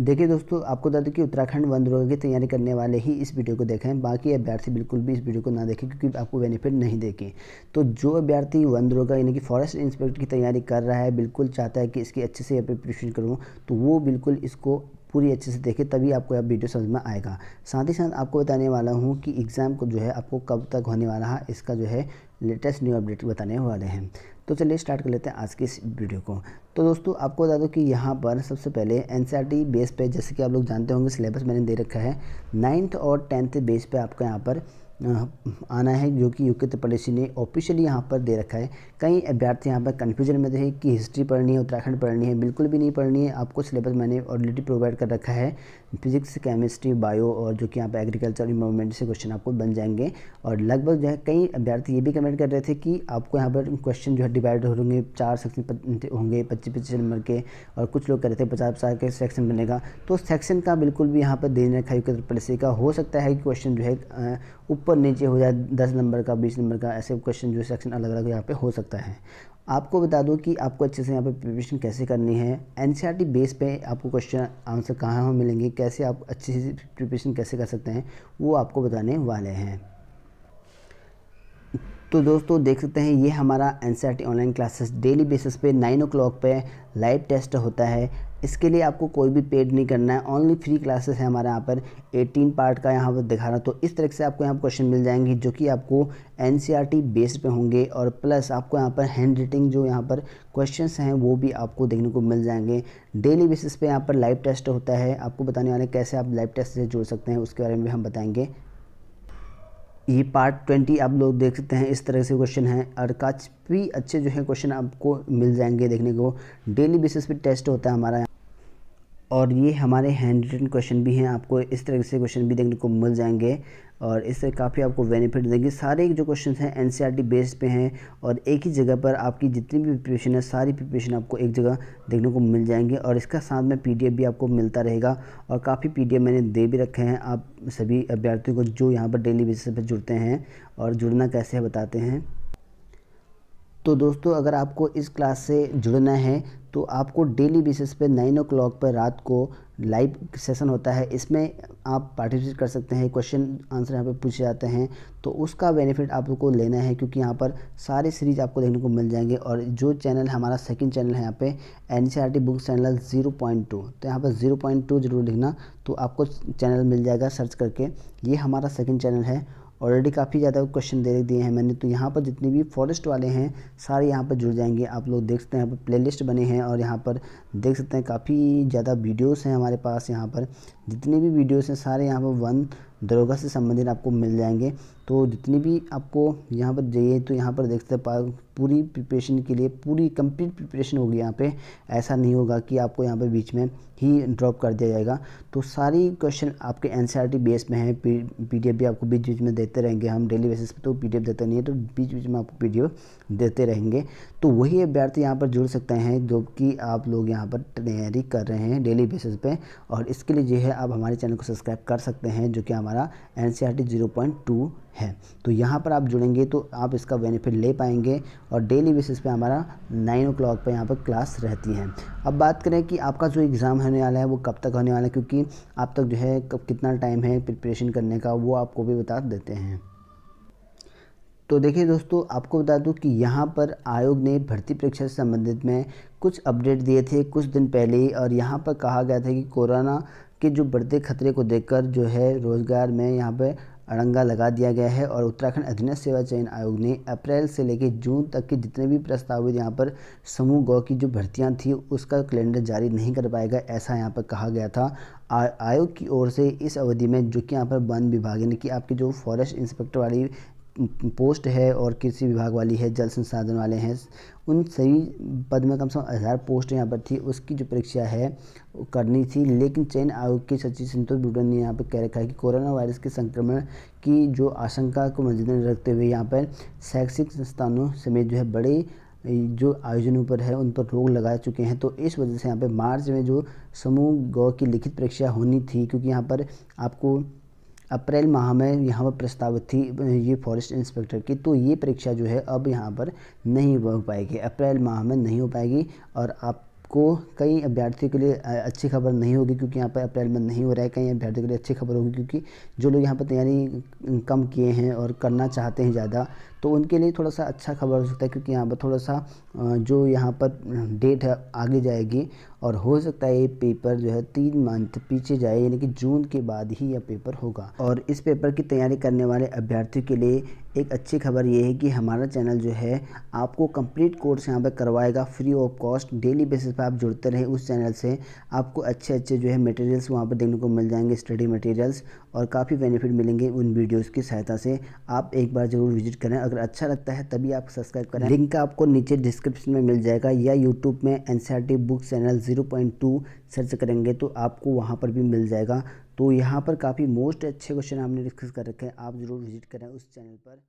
देखिए दोस्तों आपको बता दें कि उत्तराखंड वन रोग की तैयारी करने वाले ही इस वीडियो को देखें बाकी अभ्यर्थी बिल्कुल भी इस वीडियो को ना देखें क्योंकि आपको बेनिफिट नहीं देखें तो जो अभ्यर्थी वन रोग यानी कि फॉरेस्ट इंस्पेक्टर की तैयारी कर रहा है बिल्कुल चाहता है कि इसकी अच्छे से प्रिपरेशन करूँ तो वो बिल्कुल इसको पूरी अच्छे से देखें तभी आपको यह वीडियो समझ में आएगा साथ ही साथ आपको बताने वाला हूँ कि एग्ज़ाम को जो है आपको कब तक होने वाला है इसका जो है लेटेस्ट न्यू अपडेट बताने वाले हैं तो चलिए स्टार्ट कर लेते हैं आज की इस वीडियो को तो दोस्तों आपको बता दो कि यहाँ पर सबसे पहले एन बेस e पे जैसे कि आप लोग जानते होंगे सिलेबस मैंने दे रखा है नाइन्थ और टेंथ बेस पे आपको यहाँ पर आना है जो कि यूके पॉलिसी ने ऑफिशियली यहाँ पर दे रखा है कई अभ्यर्थी यहाँ पर कन्फ्यूजन में थे कि हिस्ट्री पढ़नी है उत्तराखंड पढ़नी है बिल्कुल भी नहीं पढ़नी है आपको सिलेबस मैंने ऑलरेडी प्रोवाइड कर रखा है फिजिक्स केमिस्ट्री बायो और जो कि यहाँ पर एग्रीकल्चर इन्वायरमेंट से क्वेश्चन आपको बन जाएंगे और लगभग जो है कई अभ्यर्थी ये भी कमेंट कर रहे थे कि आपको यहाँ पर क्वेश्चन जो है डिवाइड होंगे चार सेक्शन होंगे पच्चीस पच्चीस नंबर के और कुछ लोग कह रहे थे पचास पचास के सेक्शन बनेगा तो सेक्शन का बिल्कुल भी यहाँ पर देने रखा यूके पॉलिसी का हो सकता है कि क्वेश्चन जो है ऊपर नीचे हो जाए दस नंबर का बीस नंबर का ऐसे क्वेश्चन जो सेक्शन अलग अलग यहाँ पे हो सकता है आपको बता दूँ कि आपको अच्छे से यहाँ पे प्रिपरेशन कैसे करनी है एन बेस e पे आपको क्वेश्चन आंसर कहाँ मिलेंगे कैसे आप अच्छे से प्रिपरेशन कैसे कर सकते हैं वो आपको बताने वाले हैं तो दोस्तों देख सकते हैं ये हमारा an online classes daily basis पे नाइन ओ क्लॉक पर लाइव टेस्ट होता है इसके लिए आपको कोई भी पेड नहीं करना है ओनली फ्री क्लासेस है हमारे यहाँ पर 18 पार्ट का यहाँ पर दिखा रहा हूँ तो इस तरह से आपको यहाँ क्वेश्चन मिल जाएंगे जो कि आपको एन बेस e पे होंगे और प्लस आपको यहाँ पर हैंड रिटिंग जो यहाँ पर क्वेश्चन हैं वो भी आपको देखने को मिल जाएंगे डेली बेसिस पे यहाँ पर लाइव टेस्ट होता है आपको बताने वाले कैसे आप लाइव टेस्ट से जुड़ सकते हैं उसके बारे में भी हम बताएँगे ये पार्ट ट्वेंटी आप लोग देख सकते हैं इस तरह से क्वेश्चन है और काफ़ी अच्छे जो है क्वेश्चन आपको मिल जाएंगे देखने को डेली बेसिस पे टेस्ट होता है हमारा और ये हमारे हैंड रिटन क्वेश्चन भी हैं आपको इस तरह से क्वेश्चन भी देखने को मिल जाएंगे और इससे काफ़ी आपको बेनिफिट देंगे सारे जो क्वेश्चन हैं एन बेस e पे हैं और एक ही जगह पर आपकी जितनी भी प्रिपरेशन है सारी प्रिपरेशन आपको एक जगह देखने को मिल जाएंगे और इसका साथ में पी भी आपको मिलता रहेगा और काफ़ी पी मैंने दे भी रखे हैं आप सभी अभ्यर्थियों को जो यहाँ पर डेली बेसिस पर जुड़ते हैं और जुड़ना कैसे है बताते हैं तो दोस्तों अगर आपको इस क्लास से जुड़ना है तो आपको डेली बेसिस पे नाइन ओ क्लॉक पर रात को लाइव सेशन होता है इसमें आप पार्टिसिपेट कर सकते हैं क्वेश्चन आंसर यहाँ पे पूछे जाते हैं तो उसका बेनिफिट आपको लेना है क्योंकि यहाँ पर सारे सीरीज आपको देखने को मिल जाएंगे और जो चैनल हमारा सेकंड चैनल है यहाँ पे N C R T book channel zero point two तो यहाँ पर जीरो पॉइंट टू जरूर लिखना तो आपको चैनल मिल जाएगा सर्च करके ये हमारा सेकेंड चैनल है ऑलरेडी काफ़ी ज़्यादा क्वेश्चन दे दिए हैं मैंने तो यहाँ पर जितने भी फॉरेस्ट वाले हैं सारे यहाँ पर जुड़ जाएंगे आप लोग देख सकते हैं यहाँ पर लिस्ट बने हैं और यहाँ पर देख सकते हैं काफ़ी ज़्यादा वीडियोस हैं हमारे पास यहाँ पर जितने भी वीडियोस हैं सारे यहाँ पर वन दरोगा से संबंधित आपको मिल जाएंगे तो जितनी भी आपको यहाँ पर जाइए तो यहाँ पर देख सकते पा पूरी प्रिपरेशन के लिए पूरी कंप्लीट प्रिपरेशन होगी यहाँ पे ऐसा नहीं होगा कि आपको यहाँ पर बीच में ही ड्रॉप कर दिया जाएगा तो सारी क्वेश्चन आपके एन बेस e में है पी डी भी आपको बीच बीच में देते रहेंगे हम डेली बेसिस पे तो पी देते नहीं है तो बीच बीच में आपको पी देते रहेंगे तो वही अभ्यर्थी यहाँ पर जुड़ सकते हैं जो कि आप लोग यहाँ पर तैयारी कर रहे हैं डेली बेसिस पर और इसके लिए जो है आप हमारे चैनल को सब्सक्राइब कर सकते हैं जो कि हमारा एन सी है तो यहाँ पर आप जुड़ेंगे तो आप इसका बेनिफिट ले पाएंगे और डेली बेसिस पे हमारा नाइन ओ क्लाक पर यहाँ पर क्लास रहती है अब बात करें कि आपका जो एग्ज़ाम होने वाला है वो कब तक होने वाला है क्योंकि आप तक जो है कब कितना टाइम है प्रिपरेशन करने का वो आपको भी बता देते हैं तो देखिए दोस्तों आपको बता दूं कि यहाँ पर आयोग ने भर्ती परीक्षा से संबंधित में कुछ अपडेट दिए थे कुछ दिन पहले ही और यहाँ पर कहा गया था कि कोरोना के जो बढ़ते खतरे को देखकर जो है रोज़गार में यहाँ पर अड़ंगा लगा दिया गया है और उत्तराखंड अधीनस्थ सेवा चयन आयोग ने अप्रैल से लेकर जून तक के जितने भी प्रस्तावित यहाँ पर समूह गौ की जो भर्तियाँ थी उसका कैलेंडर जारी नहीं कर पाएगा ऐसा यहाँ पर कहा गया था आयोग की ओर से इस अवधि में जो कि यहाँ पर वन विभाग यानी कि आपके जो फॉरेस्ट इंस्पेक्टर वाली पोस्ट है और कृषि विभाग वाली है जल संसाधन वाले हैं उन सभी पद में कम से कम हज़ार पोस्ट यहाँ पर थी उसकी जो परीक्षा है करनी थी लेकिन चयन आयोग के सचिव संतोष भूटन ने यहाँ पर कह रखा है कि कोरोना वायरस के संक्रमण की जो आशंका को मद्देनजर रखते हुए यहाँ पर शैक्षिक संस्थानों समेत जो है बड़े जो आयोजनों पर है उन पर रोक लगा चुके हैं तो इस वजह से यहाँ पर मार्च में जो समूह गौ की लिखित परीक्षा होनी थी क्योंकि यहाँ पर आपको अप्रैल माह में यहाँ पर प्रस्तावित थी ये फॉरेस्ट इंस्पेक्टर की तो ये परीक्षा जो है अब यहाँ पर नहीं हो पाएगी अप्रैल माह में नहीं हो पाएगी और आप को कई अभ्यर्थियों के लिए अच्छी खबर नहीं होगी क्योंकि यहाँ पर अप्रैल में नहीं हो रहा है कई अभ्यर्थियों के लिए अच्छी खबर होगी क्योंकि जो लोग यहाँ पर तैयारी कम किए हैं और करना चाहते हैं ज़्यादा तो उनके लिए थोड़ा सा अच्छा खबर हो सकता है क्योंकि यहाँ पर थोड़ा सा जो यहाँ पर डेट है आगे जाएगी और हो सकता है ये पेपर जो है तीन मंथ पीछे जाए यानी कि जून के बाद ही यह पेपर होगा और इस पेपर की तैयारी करने वाले अभ्यर्थियों के लिए एक अच्छी खबर ये है कि हमारा चैनल जो है आपको कंप्लीट कोर्स यहाँ पर करवाएगा free of cost daily basis पर आप जुड़ते रहें उस चैनल से आपको अच्छे अच्छे जो है मटेरियल्स वहाँ पर देखने को मिल जाएंगे स्टडी मटेरियल्स और काफ़ी बेनिफिट मिलेंगे उन वीडियोज़ की सहायता से आप एक बार ज़रूर विजिट करें अगर अगर अच्छा लगता है तभी आप सब्सक्राइब करें लिंक आपको नीचे डिस्क्रिप्शन में मिल जाएगा या यूट्यूब में N book channel zero point two search करेंगे तो आपको वहाँ पर भी मिल जाएगा तो यहाँ पर काफ़ी मोस्ट अच्छे क्वेश्चन हमने डिस्कस कर रखे हैं आप ज़रूर विजिट करें उस चैनल पर